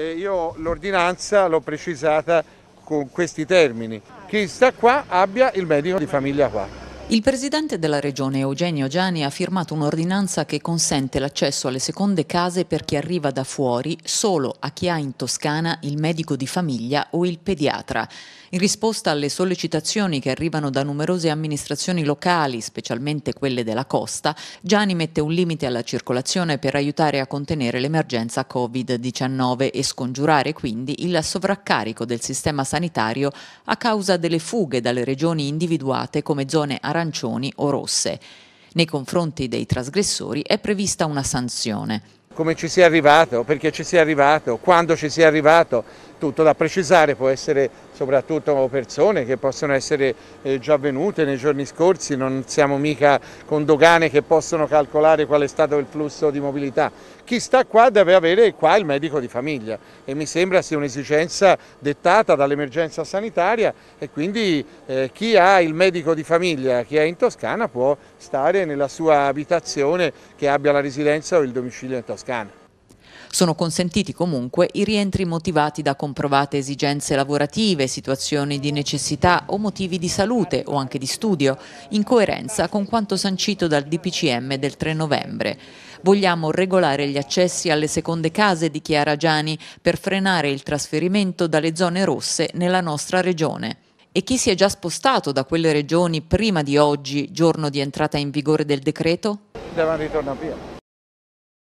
eh, io l'ordinanza l'ho precisata con questi termini. Chi sta qua abbia il medico di famiglia qua. Il presidente della regione Eugenio Giani ha firmato un'ordinanza che consente l'accesso alle seconde case per chi arriva da fuori solo a chi ha in Toscana il medico di famiglia o il pediatra. In risposta alle sollecitazioni che arrivano da numerose amministrazioni locali, specialmente quelle della costa, Giani mette un limite alla circolazione per aiutare a contenere l'emergenza Covid-19 e scongiurare quindi il sovraccarico del sistema sanitario a causa delle fughe dalle regioni individuate come zone arancione arancioni o rosse. Nei confronti dei trasgressori è prevista una sanzione come ci sia arrivato, perché ci sia arrivato, quando ci sia arrivato, tutto da precisare, può essere soprattutto persone che possono essere eh, già venute nei giorni scorsi, non siamo mica con dogane che possono calcolare qual è stato il flusso di mobilità. Chi sta qua deve avere qua il medico di famiglia e mi sembra sia un'esigenza dettata dall'emergenza sanitaria e quindi eh, chi ha il medico di famiglia, chi è in Toscana può stare nella sua abitazione che abbia la residenza o il domicilio in Toscana americana. Sono consentiti comunque i rientri motivati da comprovate esigenze lavorative, situazioni di necessità o motivi di salute o anche di studio, in coerenza con quanto sancito dal DPCM del 3 novembre. Vogliamo regolare gli accessi alle seconde case, dichiara Gianni, per frenare il trasferimento dalle zone rosse nella nostra regione e chi si è già spostato da quelle regioni prima di oggi, giorno di entrata in vigore del decreto? Devono ritornare via.